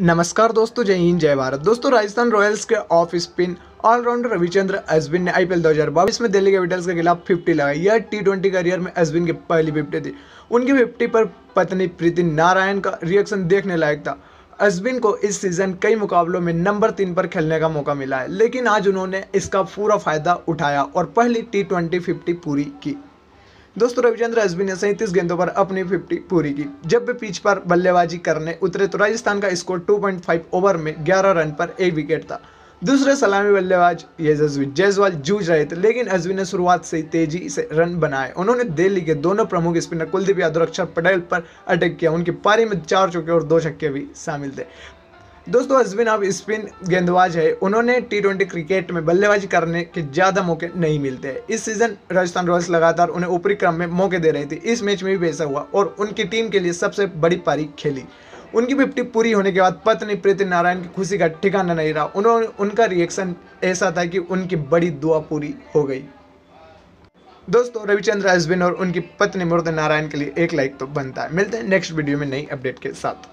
नमस्कार दोस्तों जय हिंद जय भारत दोस्तों राजस्थान रॉयल्स के off spin allrounder Ravichandran Ashwin ने आईपीएल 2022 में दिल्ली कैपिटल्स के खिलाफ 50 लगाई यह टी ट्वेंटी करियर में अश्विन की पहली फिफ्टी थी उनकी फिफ्टी पर पत्नी प्रीति नारायण का रिएक्शन देखने लायक था अश्विन को इस सीज़न कई मुकाबलों में नंबर तीन पर खेलने का मौका मिला है लेकिन आज उन्होंने इसका पूरा फायदा उठाया और पहली टी ट्वेंटी फिफ्टी पूरी की दोस्तों रविचंद्र अश्विन ने सैंतीस गेंदों पर अपनी फिफ्टी पूरी की जब वे पिच पर बल्लेबाजी करने उतरे तो राजस्थान का स्कोर टू ओवर में ग्यारह रन पर एक विकेट था दूसरे सलामी बल्लेबाज यशस्वी जयसवाल जूझ रहे थे लेकिन अजवी ने शुरुआत से ही तेजी से रन बनाए उन्होंने दिल्ली के दोनों प्रमुख स्पिनर कुलदीप यादव अक्षर पटेल पर अटैक किया उनकी पारी में चार चौके और दो छक्के भी शामिल थे दोस्तों अजबिन अब स्पिन गेंदबाज है उन्होंने टी ट्वेंटी क्रिकेट में बल्लेबाजी करने के ज़्यादा मौके नहीं मिलते हैं इस सीज़न राजस्थान रॉयल्स लगातार उन्हें ऊपरी क्रम में मौके दे रही थी इस मैच में भी वैसा हुआ और उनकी टीम के लिए सबसे बड़ी पारी खेली उनकी फिफ्टी पूरी होने के बाद पत्नी प्रीति नारायण की खुशी का ठिकाना नहीं रहा उन्होंने उनका रिएक्शन ऐसा था कि उनकी बड़ी दुआ पूरी हो गई दोस्तों रविचंद्र अजबिन और उनकी पत्नी मृत नारायण के लिए एक लाइक तो बनता है मिलते हैं नेक्स्ट वीडियो में नई अपडेट के साथ